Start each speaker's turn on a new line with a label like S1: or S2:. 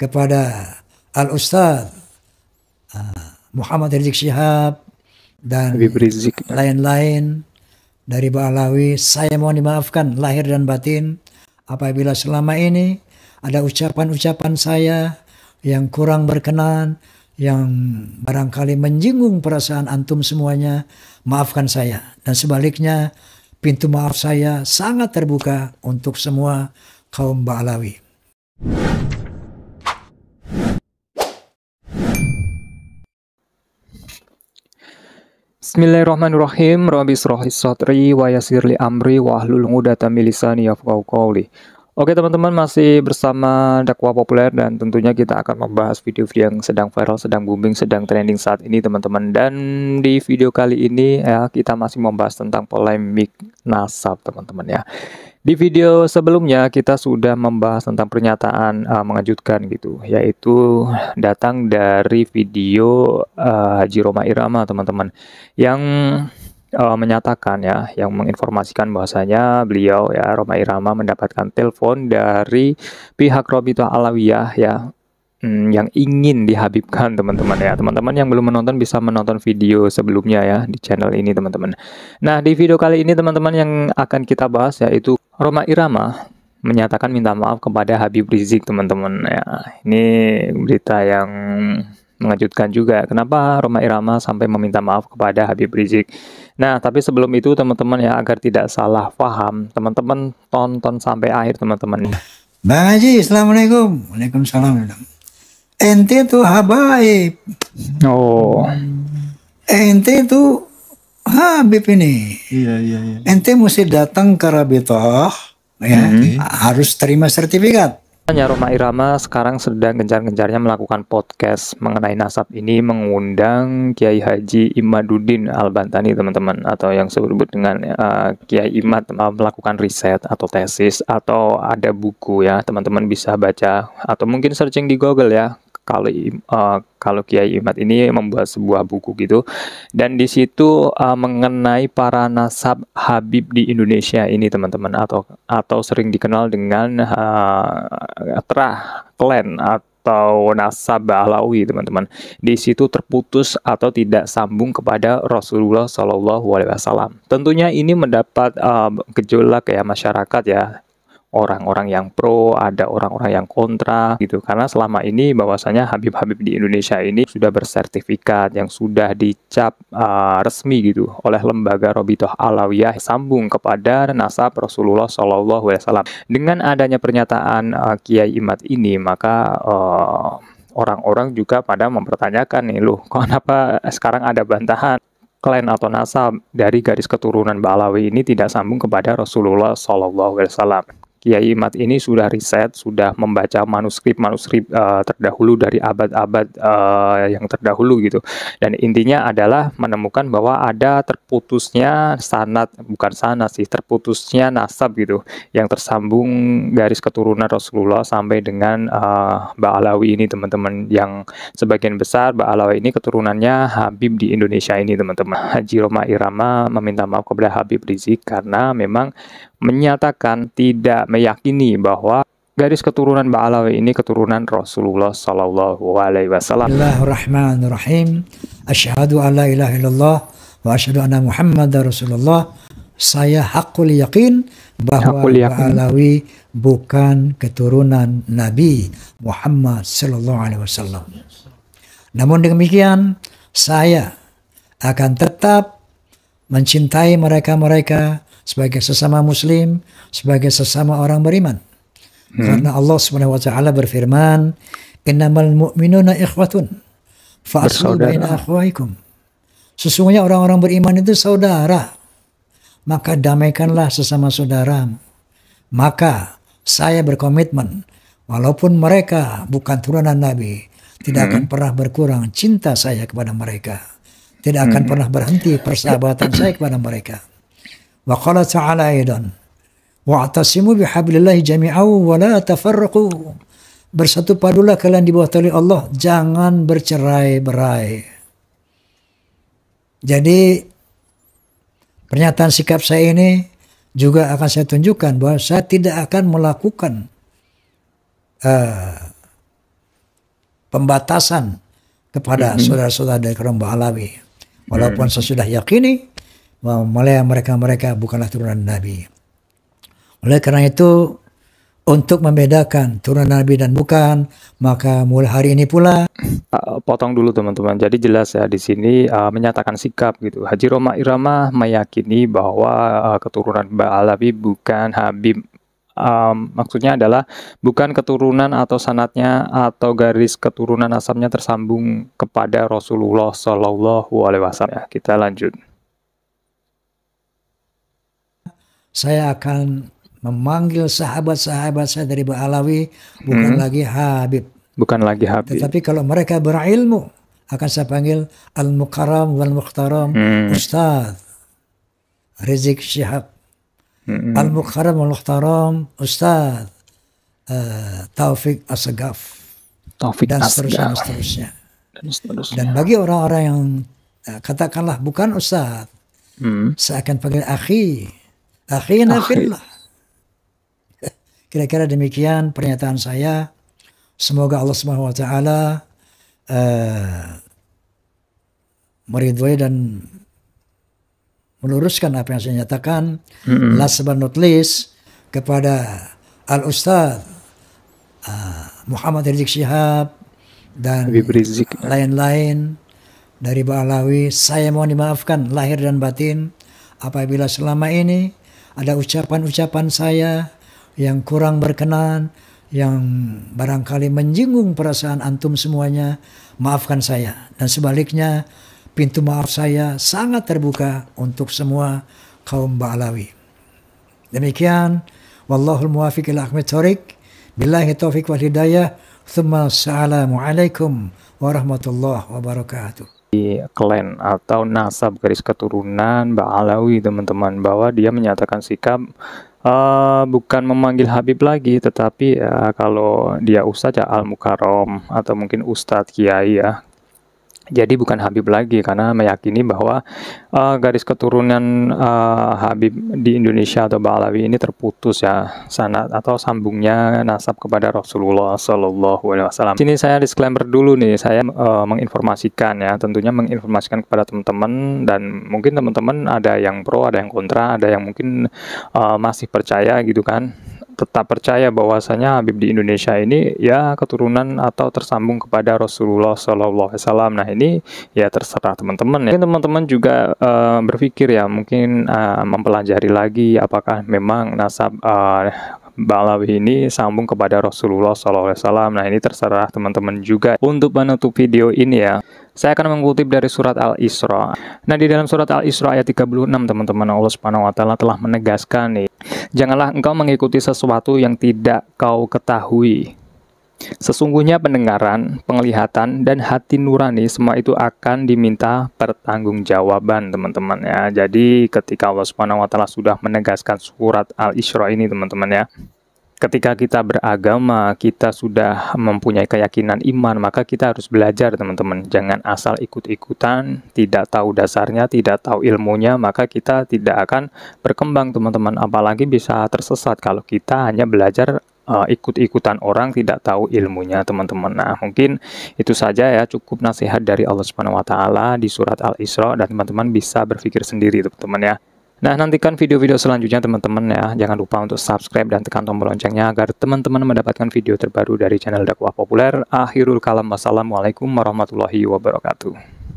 S1: kepada Al-Ustaz ah, Muhammad Rizik Syihab dan lain-lain dari Ba'alawi, saya mohon dimaafkan lahir dan batin apabila selama ini ada ucapan-ucapan saya yang kurang berkenan, yang barangkali menjinggung perasaan antum semuanya, maafkan saya. Dan sebaliknya, pintu maaf saya sangat terbuka untuk semua kaum Ba'alawi.
S2: Bismillahirrahmanirrahim. Rabbi israh sadri wa yassirli amri wa ahlul 'uqdatam min lisani yafqahu qawli. Oke teman-teman masih bersama dakwah populer dan tentunya kita akan membahas video-video yang sedang viral, sedang booming, sedang trending saat ini teman-teman Dan di video kali ini ya kita masih membahas tentang polemik nasab teman-teman ya Di video sebelumnya kita sudah membahas tentang pernyataan uh, mengejutkan gitu Yaitu datang dari video uh, Haji Roma Irama teman-teman Yang uh, menyatakan ya, yang menginformasikan bahwasanya beliau ya Roma Irama mendapatkan telepon dari pihak Robito Alawiyah ya hmm, yang ingin dihabibkan teman-teman ya teman-teman yang belum menonton bisa menonton video sebelumnya ya di channel ini teman-teman nah di video kali ini teman-teman yang akan kita bahas yaitu Roma Irama menyatakan minta maaf kepada Habib Rizik teman-teman ya ini berita yang mengejutkan juga. Kenapa Roma Irama sampai meminta maaf kepada Habib Rizik? Nah, tapi sebelum itu teman-teman ya agar tidak salah paham, teman-teman tonton sampai akhir teman-teman.
S1: Bang Haji, Assalamualaikum. Waalaikumsalam. Ente itu habaib. Oh. Ente itu Habib ini.
S2: Iya, iya, iya.
S1: Ente mesti datang ke Rabitoh, ya. Mm -hmm. Harus terima sertifikat.
S2: Hanya Roma Irama sekarang sedang gencar-gencarnya melakukan podcast mengenai nasab ini mengundang Kiai Haji Imaduddin Al-Bantani teman-teman atau yang disebut dengan uh, Kiai Imad -teman, eh, melakukan riset atau tesis atau ada buku ya teman-teman bisa baca atau mungkin searching di Google ya kalau uh, kalau Kiai Imat ini membuat sebuah buku gitu dan di situ uh, mengenai para nasab Habib di Indonesia ini teman-teman atau atau sering dikenal dengan uh, terah clan atau nasab Alawi teman-teman di situ terputus atau tidak sambung kepada Rasulullah Shallallahu Alaihi Wasallam tentunya ini mendapat uh, gejolak ya masyarakat ya orang-orang yang pro, ada orang-orang yang kontra gitu. Karena selama ini bahwasanya Habib-Habib di Indonesia ini sudah bersertifikat yang sudah dicap uh, resmi gitu oleh lembaga Robitoh Alawiyah sambung kepada nasab Rasulullah Shallallahu Alaihi Wasallam. Dengan adanya pernyataan uh, Kiai Imat ini maka uh, orang-orang juga pada mempertanyakan nih loh kenapa sekarang ada bantahan klan atau nasab dari garis keturunan Balawi ini tidak sambung kepada Rasulullah Shallallahu Alaihi Wasallam. Kiai Imat ini sudah riset, sudah membaca manuskrip-manuskrip uh, terdahulu dari abad-abad uh, yang terdahulu gitu. Dan intinya adalah menemukan bahwa ada terputusnya sanat, bukan sanat sih, terputusnya nasab gitu, yang tersambung garis keturunan Rasulullah sampai dengan uh, eh, Ba'alawi ini teman-teman, yang sebagian besar Ba'alawi ini keturunannya Habib di Indonesia ini teman-teman. Haji Roma Irama meminta maaf kepada Habib Rizik karena memang menyatakan tidak meyakini bahwa garis keturunan Ba'alawi ini keturunan Rasulullah Sallallahu Alaihi Wasallam.
S1: Bismillahirrahmanirrahim. Ashhadu an la ilaha illallah wa ashhadu anna Muhammad Rasulullah. Saya hakul yakin bahwa Ba'alawi bukan keturunan Nabi Muhammad Sallallahu Alaihi Wasallam. Namun demikian, saya akan tetap mencintai mereka-mereka sebagai sesama muslim, sebagai sesama orang beriman. Hmm. Karena Allah swt wa taala berfirman, "Innamal mu'minuna ikhwatun fa baina Sesungguhnya orang-orang beriman itu saudara. Maka damaikanlah sesama saudara, Maka saya berkomitmen walaupun mereka bukan turunan Nabi, tidak hmm. akan pernah berkurang cinta saya kepada mereka. Tidak akan hmm. pernah berhenti persahabatan saya kepada mereka. Wa qala ta'ala aidan. Wa'tasimu bihablillahi jami'au wa la tafarraqu. Bersatu padulah kalian di bawah tali Allah, jangan bercerai-berai. Jadi pernyataan sikap saya ini juga akan saya tunjukkan bahwa saya tidak akan melakukan uh, pembatasan kepada mm-hmm. saudara-saudara dari kaum Alawi. Walaupun mm-hmm. saya sudah yakini Malah mereka-mereka bukanlah turunan Nabi. Oleh karena itu, untuk membedakan turunan Nabi dan bukan, maka mulai hari ini pula.
S2: Ah, potong dulu teman-teman. Jadi jelas ya di sini uh, menyatakan sikap gitu. Haji Roma Irama meyakini bahwa uh, keturunan Ba'alabi bukan Habib um, maksudnya adalah bukan keturunan atau sanatnya atau garis keturunan asamnya tersambung kepada Rasulullah Shallallahu Alaihi Wasallam. Ya, kita lanjut.
S1: saya akan memanggil sahabat-sahabat saya dari Ba'alawi bukan hmm. lagi Habib.
S2: Bukan lagi Habib. Tetapi
S1: kalau mereka berilmu akan saya panggil Al-Mukarram wal-Mukhtaram hmm. Ustaz Rizik Syihab. Hmm. Al-Mukarram wal-Mukhtaram Ustaz uh, eh, Taufik Assegaf, Taufik dan seterusnya, Dan, seterusnya. dan bagi orang-orang yang eh, katakanlah bukan Ustaz, hmm. saya akan panggil akhi Akhina fillah. Kira-kira demikian pernyataan saya. Semoga Allah Subhanahu wa taala eh, meridhoi dan meluruskan apa yang saya nyatakan. Mm-hmm. Last but not least kepada Al Ustaz eh, Muhammad Rizik Syihab dan lain-lain dari Ba'alawi, saya mohon dimaafkan lahir dan batin apabila selama ini ada ucapan-ucapan saya yang kurang berkenan, yang barangkali menjinggung perasaan antum semuanya, maafkan saya. Dan sebaliknya, pintu maaf saya sangat terbuka untuk semua kaum Ba'alawi. Demikian, Wallahul muwafiq ila akhmet tarik, billahi taufiq wal hidayah, Assalamualaikum warahmatullahi wabarakatuh
S2: klan atau nasab garis keturunan Alawi teman-teman bahwa dia menyatakan sikap uh, bukan memanggil Habib lagi tetapi uh, kalau dia Ustadz ya Al Mukarom atau mungkin Ustadz Kiai ya jadi bukan Habib lagi karena meyakini bahwa uh, garis keturunan uh, Habib di Indonesia atau Balawi ini terputus ya sanat atau sambungnya nasab kepada Rasulullah Shallallahu Alaihi Wasallam. Sini saya disclaimer dulu nih saya uh, menginformasikan ya tentunya menginformasikan kepada teman-teman dan mungkin teman-teman ada yang pro ada yang kontra ada yang mungkin uh, masih percaya gitu kan tetap percaya bahwasanya Habib di Indonesia ini ya keturunan atau tersambung kepada Rasulullah Shallallahu Alaihi Wasallam. Nah ini ya terserah teman-teman ya. Mungkin teman-teman juga uh, berpikir ya mungkin uh, mempelajari lagi apakah memang nasab uh, Balawi ini sambung kepada Rasulullah Alaihi Wasallam. Nah ini terserah teman-teman juga untuk menutup video ini ya. Saya akan mengutip dari surat Al-Isra. Nah, di dalam surat Al-Isra ayat 36 teman-teman Allah Subhanahu wa taala telah menegaskan nih Janganlah engkau mengikuti sesuatu yang tidak kau ketahui. Sesungguhnya pendengaran, penglihatan, dan hati nurani semua itu akan diminta pertanggungjawaban, teman-teman ya. Jadi ketika Allah Subhanahu wa taala sudah menegaskan surat Al-Isra ini, teman-teman ya ketika kita beragama, kita sudah mempunyai keyakinan iman, maka kita harus belajar, teman-teman. Jangan asal ikut-ikutan, tidak tahu dasarnya, tidak tahu ilmunya, maka kita tidak akan berkembang, teman-teman. Apalagi bisa tersesat kalau kita hanya belajar eh, ikut-ikutan orang tidak tahu ilmunya teman-teman. Nah, mungkin itu saja ya cukup nasihat dari Allah Subhanahu wa taala di surat Al-Isra dan teman-teman bisa berpikir sendiri teman-teman ya. Nah, nantikan video-video selanjutnya teman-teman ya. Jangan lupa untuk subscribe dan tekan tombol loncengnya agar teman-teman mendapatkan video terbaru dari channel Dakwah Populer. Akhirul kalam, wassalamualaikum warahmatullahi wabarakatuh.